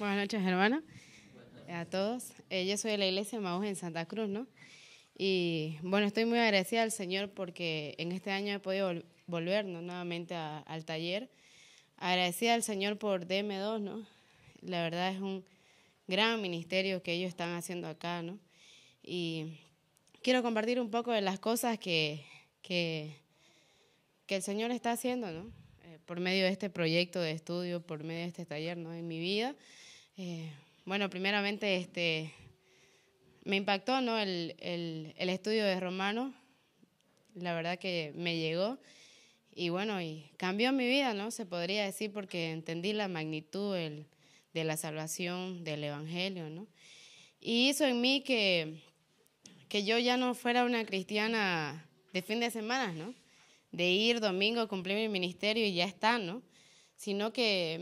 Buenas noches, hermana. A todos. Eh, yo soy de la iglesia Maús en Santa Cruz, ¿no? Y bueno, estoy muy agradecida al Señor porque en este año he podido volver nuevamente al taller. Agradecida al Señor por DM2, ¿no? La verdad es un gran ministerio que ellos están haciendo acá, ¿no? Y quiero compartir un poco de las cosas que, que, que el Señor está haciendo, ¿no? Eh, por medio de este proyecto de estudio, por medio de este taller, ¿no? En mi vida. Eh, bueno, primeramente este, me impactó ¿no? el, estudio de Romano, la verdad que me llegó y bueno, y cambió mi vida, ¿no? Se podría decir porque entendí la magnitud de la salvación del Evangelio, ¿no? Y hizo en mí que, que yo ya no fuera una cristiana de fin de semana, ¿no? De ir domingo, cumplir mi ministerio y ya está, ¿no? sino que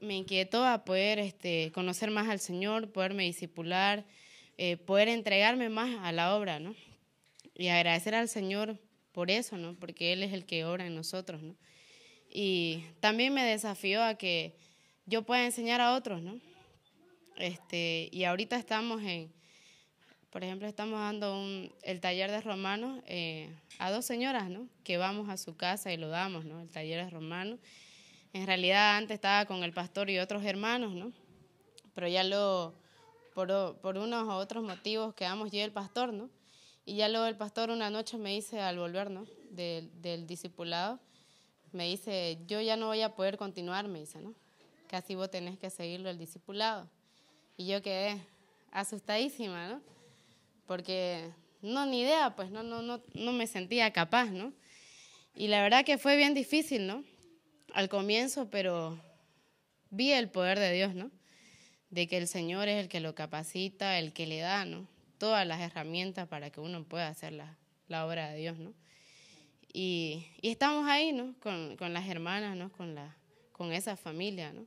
me inquietó a poder este, conocer más al Señor, poderme discipular, eh, poder entregarme más a la obra, ¿no? Y agradecer al Señor por eso, ¿no? Porque Él es el que obra en nosotros, ¿no? Y también me desafió a que yo pueda enseñar a otros, ¿no? Este, y ahorita estamos en, por ejemplo, estamos dando el taller de romanos eh, a dos señoras, ¿no? Que vamos a su casa y lo damos, ¿no? El taller de romanos en realidad antes estaba con el pastor y otros hermanos, ¿no? Pero ya lo, por, unos u otros motivos quedamos yo y el pastor, ¿no? Y ya luego el pastor una noche me dice al volver, ¿no? Del, del discipulado, me dice, yo ya no voy a poder continuar, me dice, ¿no? Casi vos tenés que seguirlo el discipulado. Y yo quedé asustadísima, ¿no? Porque no, ni idea, pues no, no, no, no me sentía capaz, ¿no? Y la verdad que fue bien difícil, ¿no? al comienzo, pero vi el poder de Dios, ¿no? De que el Señor es el que lo capacita, el que le da, ¿no? Todas las herramientas para que uno pueda hacer la, obra de Dios, ¿no? Y, estamos ahí, ¿no? Con, las hermanas, ¿no? Con, la, con esa familia, ¿no?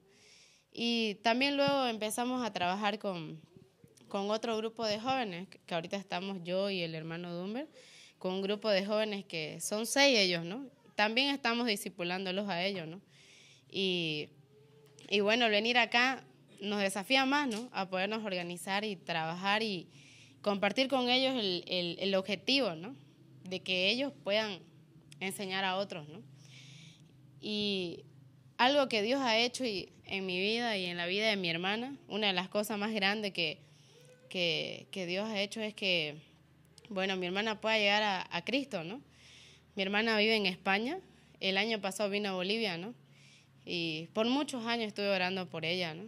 Y también luego empezamos a trabajar con, con otro grupo de jóvenes, que ahorita estamos yo y el hermano Dumber, con un grupo de jóvenes que son seis ellos, ¿no? también estamos discipulándolos a ellos, ¿no? Y, bueno, venir acá nos desafía más, ¿no? A podernos organizar y trabajar y compartir con ellos el, objetivo, ¿no? De que ellos puedan enseñar a otros, ¿no? Y algo que Dios ha hecho y, en mi vida y en la vida de mi hermana, una de las cosas más grandes que, que, Dios ha hecho es que, bueno, mi hermana pueda llegar a, a Cristo, ¿no? Mi hermana vive en España, el año pasado vino a Bolivia, ¿no? Y por muchos años estuve orando por ella, ¿no?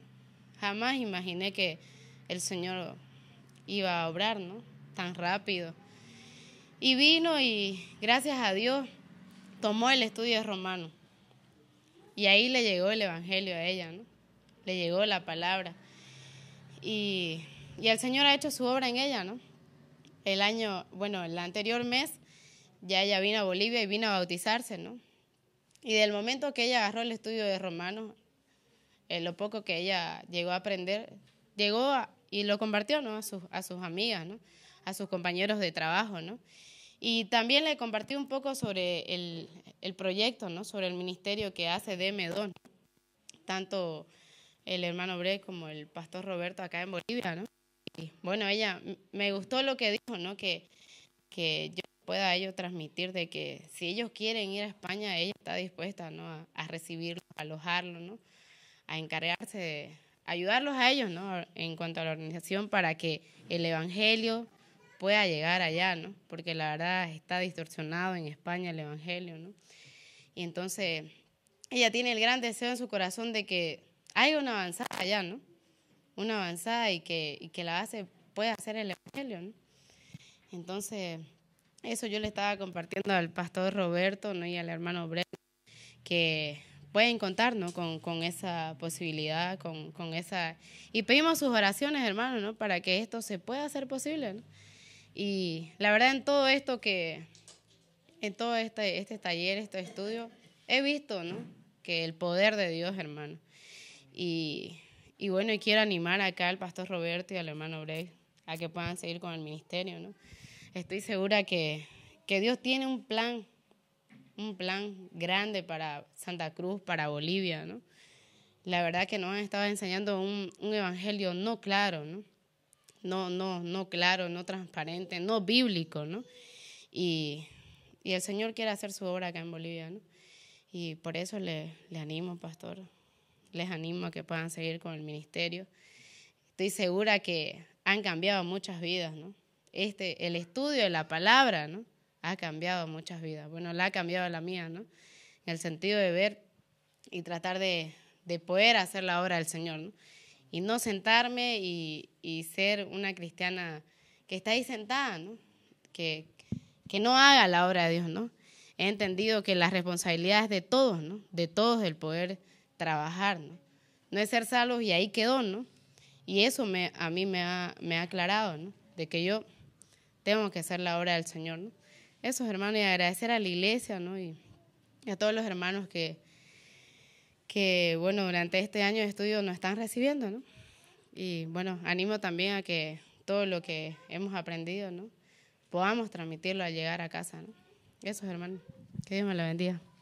Jamás imaginé que el Señor iba a obrar, ¿no? Tan rápido. Y vino y gracias a Dios tomó el estudio de Romano. Y ahí le llegó el Evangelio a ella, ¿no? Le llegó la palabra. Y, y el Señor ha hecho su obra en ella, ¿no? El año, bueno, el anterior mes ya ella vino a Bolivia y vino a bautizarse, ¿no? Y del momento que ella agarró el estudio de Romanos, en eh, lo poco que ella llegó a aprender, llegó y lo compartió, ¿no? A sus, a sus amigas, ¿no? A sus compañeros de trabajo, ¿no? Y también le compartió un poco sobre el, proyecto, ¿no? Sobre el ministerio que hace de Medón, tanto el hermano Bre como el pastor Roberto acá en Bolivia, ¿no? Y bueno, ella me gustó lo que dijo, ¿no? Que, que yo pueda ellos transmitir de que si ellos quieren ir a España, ella está dispuesta ¿no? a, recibirlo, recibirlos, a alojarlos, ¿no? a encargarse de ayudarlos a ellos ¿no? en cuanto a la organización para que el Evangelio pueda llegar allá, ¿no? porque la verdad está distorsionado en España el Evangelio. ¿no? Y entonces ella tiene el gran deseo en su corazón de que haya una avanzada allá, ¿no? una avanzada y que, y que la base pueda hacer el Evangelio. ¿no? Entonces, eso yo le estaba compartiendo al pastor Roberto ¿no? y al hermano Bray que pueden contarnos con, con esa posibilidad, con, con, esa... Y pedimos sus oraciones, hermano, ¿no? para que esto se pueda hacer posible. ¿no? Y la verdad en todo esto que, en todo este, este taller, este estudio, he visto ¿no? que el poder de Dios, hermano. Y, bueno, y quiero animar acá al pastor Roberto y al hermano Bray a que puedan seguir con el ministerio, ¿no? estoy segura que, que Dios tiene un plan, un plan grande para Santa Cruz, para Bolivia, ¿no? La verdad que nos han estado enseñando un, un evangelio no claro, ¿no? No, no, no claro, no transparente, no bíblico, ¿no? Y, el Señor quiere hacer su obra acá en Bolivia, ¿no? Y por eso le, le animo, pastor, les animo a que puedan seguir con el ministerio. Estoy segura que han cambiado muchas vidas, ¿no? este, el estudio de la palabra, ¿no? Ha cambiado muchas vidas. Bueno, la ha cambiado la mía, ¿no? En el sentido de ver y tratar de, poder hacer la obra del Señor, ¿no? Y no sentarme y, ser una cristiana que está ahí sentada, ¿no? Que, que no haga la obra de Dios, ¿no? He entendido que la responsabilidad es de todos, ¿no? De todos el poder trabajar, ¿no? No es ser salvos y ahí quedó, ¿no? Y eso me, a mí me ha, me ha aclarado, ¿no? De que yo tenemos que hacer la obra del Señor. ¿no? Eso, hermano, y agradecer a la iglesia ¿no? y, a todos los hermanos que, que, bueno, durante este año de estudio nos están recibiendo. ¿no? Y bueno, animo también a que todo lo que hemos aprendido ¿no? podamos transmitirlo al llegar a casa. Eso, hermano. Que Dios me lo bendiga.